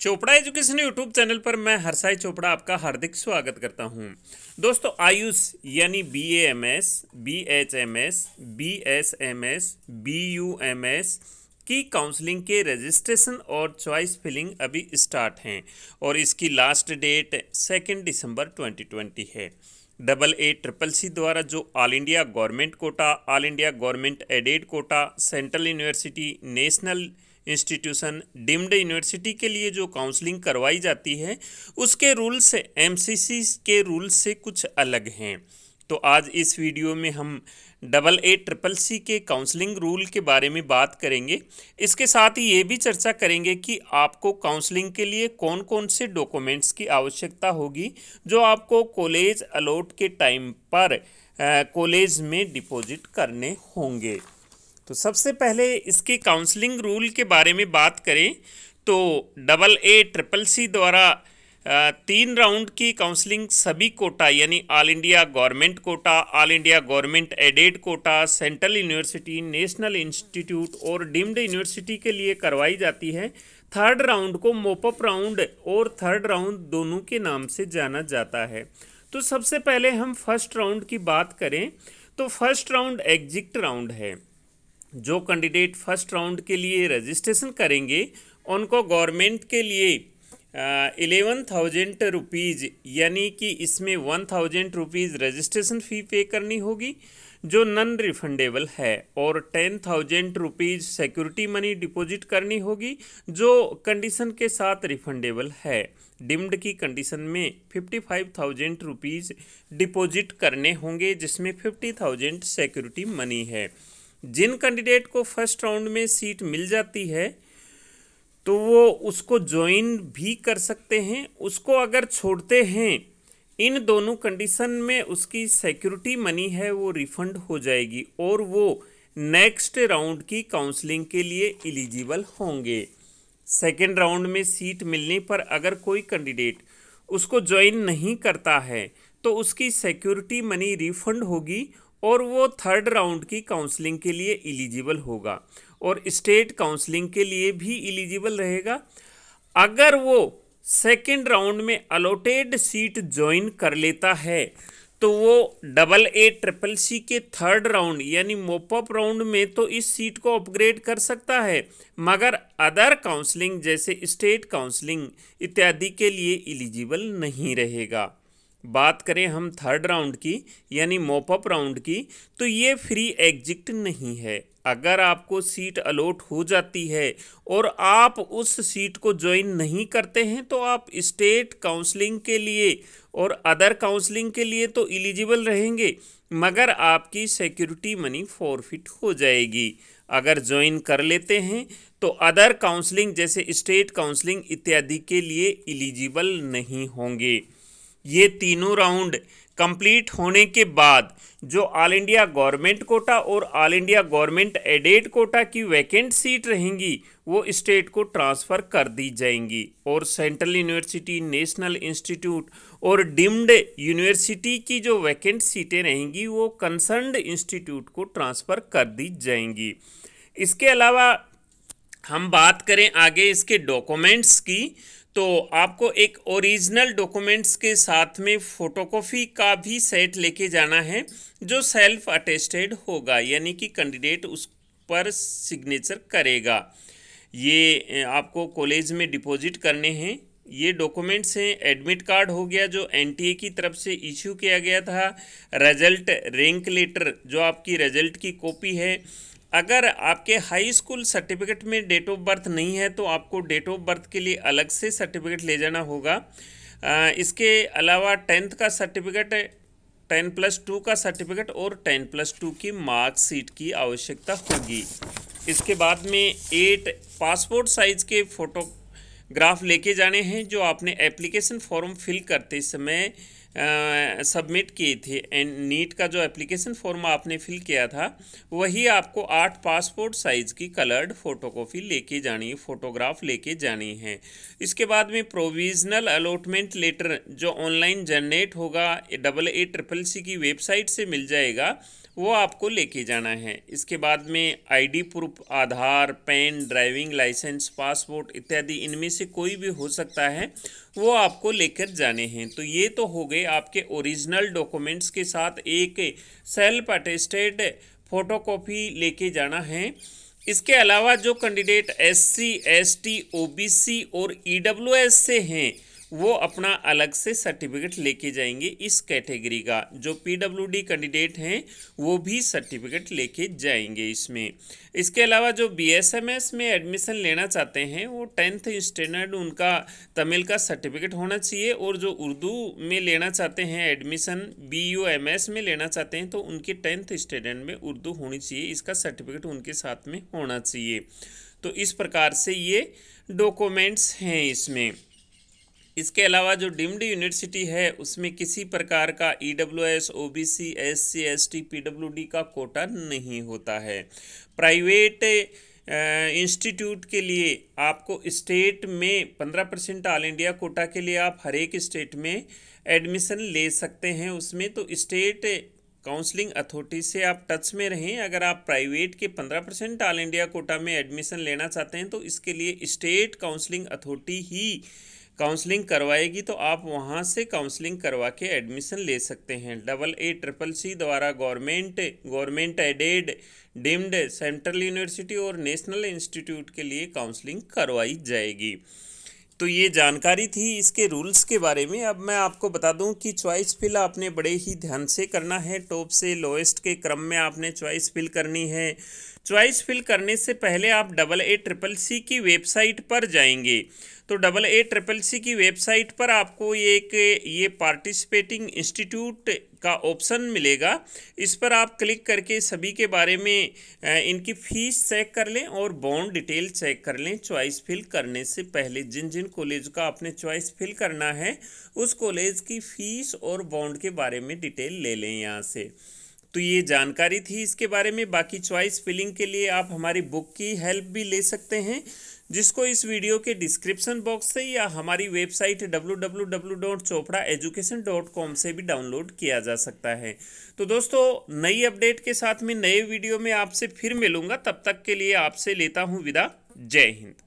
Chopra education YouTube channel पर मैं हरसाई चोपड़ा आपका हार्दिक स्वागत करता हूं। दोस्तों आयुष यानी B A M S B H M S B S M S B U M S की काउंसलिंग के रजिस्ट्रेशन और चॉइस फिलिंग अभी स्टार्ट हैं और इसकी लास्ट डेट सेकेंड दिसंबर 2020 है डबल ए ट्रिपल सी द्वारा जो all India government quota all India government aided quota central university national institution deemed university के लिए जो काउंसलिंग करवाई जाती है उसके रूल्स एम के रूल्स से कुछ अलग हैं तो आज इस वीडियो में हम डबल ए ट्रिपल सी के काउंसलिंग रूल के बारे में बात करेंगे इसके साथ ही ये भी चर्चा करेंगे कि आपको काउंसलिंग के लिए कौन कौन से डॉक्यूमेंट्स की आवश्यकता होगी जो आपको कॉलेज अलॉट के टाइम पर कॉलेज में डिपॉजिट करने होंगे तो सबसे पहले इसके काउंसलिंग रूल के बारे में बात करें तो डबल ए ट्रिपल सी द्वारा तीन राउंड की काउंसलिंग सभी कोटा यानी all India government quota all India government aided quota central university national institute और डीम्ड यूनिवर्सिटी के लिए करवाई जाती है थर्ड राउंड को मोपअप राउंड और थर्ड राउंड दोनों के नाम से जाना जाता है तो सबसे पहले हम फर्स्ट राउंड की बात करें तो फर्स्ट राउंड एग्जिट राउंड है जो कैंडिडेट फर्स्ट राउंड के लिए रजिस्ट्रेशन करेंगे उनको गवर्नमेंट के लिए एलेवन थाउजेंट रुपीज़ यानी कि इसमें one thousand rupees registration fee pay करनी होगी जो नन रिफंडेबल है और ten thousand rupees security money deposit करनी होगी जो कंडीशन के साथ रिफंडेबल है डिम्ड की कंडीशन में fifty five thousand rupees deposit करने होंगे जिसमें फिफ्टी थाउजेंट सिक्योरिटी मनी है जिन कैंडिडेट को फर्स्ट राउंड में सीट मिल जाती है तो वो उसको ज्वाइन भी कर सकते हैं उसको अगर छोड़ते हैं इन दोनों कंडीशन में उसकी सिक्योरिटी मनी है वो रिफंड हो जाएगी और वो नेक्स्ट राउंड की काउंसलिंग के लिए एलिजिबल होंगे सेकेंड राउंड में सीट मिलने पर अगर कोई कैंडिडेट उसको ज्वाइन नहीं करता है तो उसकी सिक्योरिटी मनी रिफंड होगी और वो थर्ड राउंड की काउंसलिंग के लिए इलिजिबल होगा और स्टेट काउंसलिंग के लिए भी इलिजिबल रहेगा अगर वो सेकेंड राउंड में अलोटेड सीट ज्वाइन कर लेता है तो वो डबल ए ट्रिपल सी के थर्ड राउंड यानी मोपअप राउंड में तो इस सीट को अपग्रेड कर सकता है मगर अदर काउंसलिंग जैसे स्टेट काउंसलिंग इत्यादि के लिए इलिजिबल नहीं रहेगा बात करें हम थर्ड राउंड की यानी मोपअप राउंड की तो ये फ्री एग्जिट नहीं है अगर आपको सीट अलॉट हो जाती है और आप उस सीट को ज्वाइन नहीं करते हैं तो आप स्टेट काउंसलिंग के लिए और अदर काउंसलिंग के लिए तो एलिजिबल रहेंगे मगर आपकी सिक्योरिटी मनी फॉरफिट हो जाएगी अगर ज्वाइन कर लेते हैं तो अदर काउंसलिंग जैसे स्टेट काउंसलिंग इत्यादि के लिए एलिजिबल नहीं होंगे ये तीनों राउंड कंप्लीट होने के बाद जो ऑल इंडिया गवर्नमेंट कोटा और all India government aided quota की वैकेंट सीट रहेंगी वो स्टेट को ट्रांसफ़र कर दी जाएंगी और सेंट्रल यूनिवर्सिटी नेशनल इंस्टीट्यूट और डिम्ड यूनिवर्सिटी की जो वैकेंट सीटें रहेंगी वो कंसर्नड इंस्टीट्यूट को ट्रांसफ़र कर दी जाएंगी इसके अलावा हम बात करें आगे इसके डॉक्यूमेंट्स की तो आपको एक ओरिजिनल डॉक्यूमेंट्स के साथ में फ़ोटोकॉपी का भी सेट लेके जाना है जो सेल्फ अटेस्टेड होगा यानी कि कैंडिडेट उस पर सिग्नेचर करेगा ये आपको कॉलेज में डिपॉजिट करने हैं ये डॉक्यूमेंट्स हैं एडमिट कार्ड हो गया जो एनटीए की तरफ से इशू किया गया था रिजल्ट रैंक लेटर जो आपकी रिजल्ट की कॉपी है अगर आपके हाई स्कूल सर्टिफिकेट में डेट ऑफ बर्थ नहीं है तो आपको डेट ऑफ बर्थ के लिए अलग से सर्टिफिकेट ले जाना होगा इसके अलावा टेंथ का सर्टिफिकेट टेन प्लस टू का सर्टिफिकेट और टेन प्लस टू की मार्कशीट की आवश्यकता होगी इसके बाद में एट पासपोर्ट साइज़ के फ़ोटोग्राफ लेके जाने हैं जो आपने एप्लीकेशन फॉर्म फिल करते समय सबमिट की थी एंड नीट का जो एप्लीकेशन फॉर्म आपने फिल किया था वही आपको आठ पासपोर्ट साइज़ की कलर्ड फ़ोटोकॉपी लेके जानी है फ़ोटोग्राफ लेके जानी है इसके बाद में प्रोविजनल अलॉटमेंट लेटर जो ऑनलाइन जनरेट होगा डबल ए ट्रिपल सी की वेबसाइट से मिल जाएगा वो आपको लेके जाना है इसके बाद में ID proof Aadhaar PAN driving licence passport इत्यादि इनमें से कोई भी हो सकता है वो आपको लेकर जाने हैं तो ये तो हो गए आपके ओरिजिनल डॉक्यूमेंट्स के साथ एक सेल्फ अटेस्टेड फोटोकॉपी लेके जाना है इसके अलावा जो कैंडिडेट एससी, एसटी, ओबीसी और ईडब्ल्यूएस e से हैं वो अपना अलग से सर्टिफिकेट लेके जाएंगे इस कैटेगरी का जो पीडब्ल्यूडी कैंडिडेट हैं वो भी सर्टिफिकेट लेके जाएंगे इसमें इसके अलावा जो बीएसएमएस में एडमिशन लेना चाहते हैं वो टेंथ स्टैंडर्ड उनका तमिल का सर्टिफिकेट होना चाहिए और जो उर्दू में लेना चाहते हैं एडमिशन बी में लेना चाहते हैं तो उनके टेंथ स्टैंडर्ड में उर्दू होनी चाहिए इसका सर्टिफिकेट उनके साथ में होना चाहिए तो इस प्रकार से ये डॉक्यूमेंट्स हैं इसमें इसके अलावा जो डीम्ड यूनिवर्सिटी है उसमें किसी प्रकार का E W S O B C S C S T P W D का कोटा नहीं होता है प्राइवेट इंस्टीट्यूट के लिए आपको स्टेट में पंद्रह परसेंट ऑल इंडिया कोटा के लिए आप हर एक स्टेट में एडमिशन ले सकते हैं उसमें तो स्टेट काउंसलिंग अथॉरिटी से आप टच में रहें अगर आप प्राइवेट के पंद्रह परसेंट ऑल इंडिया कोटा में एडमिशन लेना चाहते हैं तो इसके लिए स्टेट काउंसलिंग अथॉरिटी ही काउंसलिंग करवाएगी तो आप वहाँ से काउंसलिंग करवा के एडमिशन ले सकते हैं डबल ए ट्रिपल सी द्वारा government government aided deemed central university और नेशनल इंस्टीट्यूट के लिए काउंसलिंग करवाई जाएगी तो ये जानकारी थी इसके रूल्स के बारे में अब मैं आपको बता दूं कि चॉइस फिल आपने बड़े ही ध्यान से करना है टॉप से लोएस्ट के क्रम में आपने चॉइस फिल करनी है चॉइस फिल करने से पहले आप डबल ए ट्रिपल सी की वेबसाइट पर जाएंगे तो डबल ए ट्रिपल सी की वेबसाइट पर आपको एक ये पार्टिसिपेटिंग इंस्टीट्यूट का ऑप्शन मिलेगा इस पर आप क्लिक करके सभी के बारे में इनकी फ़ीस चेक कर लें और बॉन्ड डिटेल चेक कर लें चॉइस फिल करने से पहले जिन जिन कॉलेज का आपने चॉइस फिल करना है उस कॉलेज की फ़ीस और बॉन्ड के बारे में डिटेल ले लें यहाँ से तो ये जानकारी थी इसके बारे में बाकी चॉइस फिलिंग के लिए आप हमारी बुक की हेल्प भी ले सकते हैं जिसको इस वीडियो के डिस्क्रिप्शन बॉक्स से या हमारी वेबसाइट www.chopraeducation.com से भी डाउनलोड किया जा सकता है तो दोस्तों नई अपडेट के साथ में नए वीडियो में आपसे फिर मिलूंगा तब तक के लिए आपसे लेता हूँ विदा जय हिंद